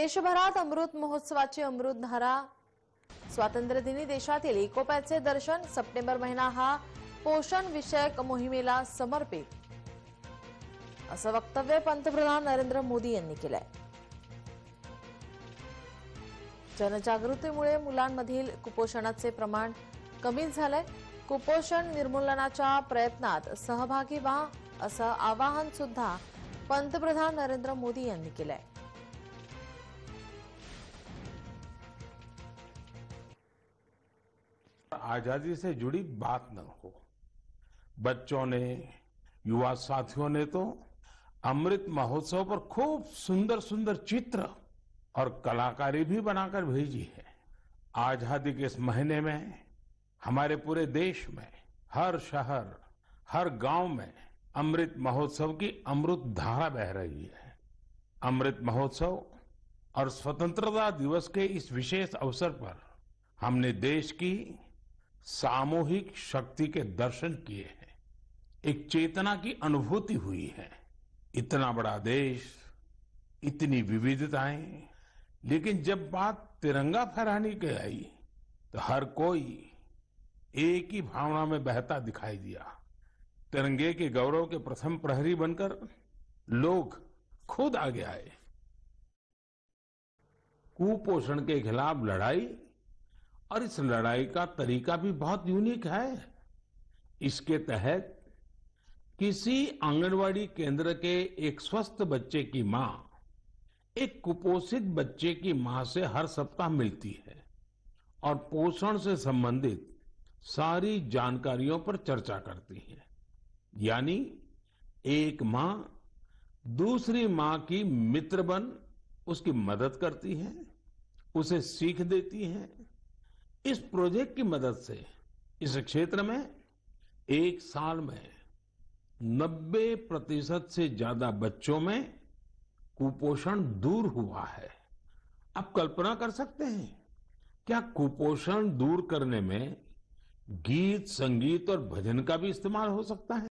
देशभरात अमृत महोत्सवाची अमृतधारा स्वातंत्र्यदिनी देशातील एकोप्याचे दर्शन सप्टेंबर महीना हा पोषण विषयक मोहिमेला समर्पित असं वक्तव्य पंतप्रधान नरेंद्र मोदी जनजागृति केलंय कुपोषण प्रमाण कमी कुपोषण निर्मूलना प्रयत्नात सहभागी वहां आवाहन सुधा पंप्रधान नरेंद्र मोदी आजादी से जुड़ी बात न हो बच्चों ने युवा साथियों ने तो अमृत महोत्सव पर खूब सुंदर सुंदर चित्र और कलाकारी भी बनाकर भेजी है आजादी के इस महीने में हमारे पूरे देश में हर शहर हर गांव में अमृत महोत्सव की अमृत धारा बह रही है अमृत महोत्सव और स्वतंत्रता दिवस के इस विशेष अवसर पर हमने देश की सामूहिक शक्ति के दर्शन किए हैं एक चेतना की अनुभूति हुई है इतना बड़ा देश इतनी विविधताएं लेकिन जब बात तिरंगा फहराने की आई तो हर कोई एक ही भावना में बहता दिखाई दिया तिरंगे के गौरव के प्रथम प्रहरी बनकर लोग खुद आगे आए कुपोषण के खिलाफ लड़ाई और इस लड़ाई का तरीका भी बहुत यूनिक है इसके तहत किसी आंगनवाड़ी केंद्र के एक स्वस्थ बच्चे की माँ एक कुपोषित बच्चे की माँ से हर सप्ताह मिलती है और पोषण से संबंधित सारी जानकारियों पर चर्चा करती है यानी एक माँ दूसरी माँ की मित्र बन उसकी मदद करती है उसे सीख देती है इस प्रोजेक्ट की मदद से इस क्षेत्र में एक साल में 90 प्रतिशत से ज्यादा बच्चों में कुपोषण दूर हुआ है आप कल्पना कर सकते हैं क्या कुपोषण दूर करने में गीत संगीत और भजन का भी इस्तेमाल हो सकता है